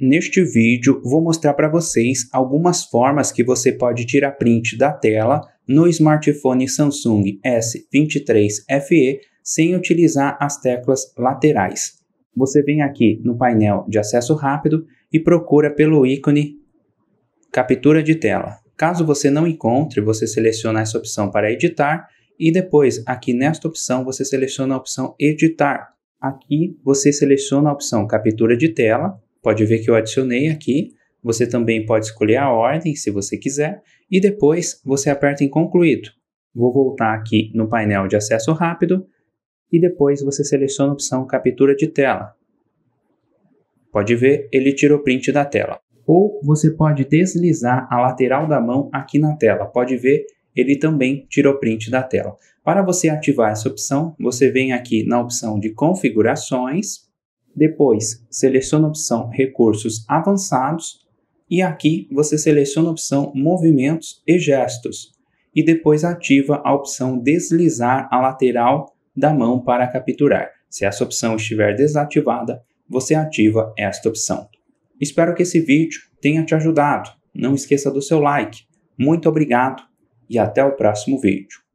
Neste vídeo, vou mostrar para vocês algumas formas que você pode tirar print da tela no smartphone Samsung S23 FE sem utilizar as teclas laterais. Você vem aqui no painel de acesso rápido e procura pelo ícone Captura de tela. Caso você não encontre, você seleciona essa opção para editar e depois aqui nesta opção você seleciona a opção Editar. Aqui você seleciona a opção Captura de tela Pode ver que eu adicionei aqui. Você também pode escolher a ordem, se você quiser, e depois você aperta em concluído. Vou voltar aqui no painel de acesso rápido e depois você seleciona a opção captura de tela. Pode ver, ele tirou print da tela. Ou você pode deslizar a lateral da mão aqui na tela. Pode ver, ele também tirou print da tela. Para você ativar essa opção, você vem aqui na opção de configurações depois, seleciona a opção Recursos Avançados e aqui você seleciona a opção Movimentos e Gestos e depois ativa a opção Deslizar a lateral da mão para capturar. Se essa opção estiver desativada, você ativa esta opção. Espero que esse vídeo tenha te ajudado. Não esqueça do seu like. Muito obrigado e até o próximo vídeo.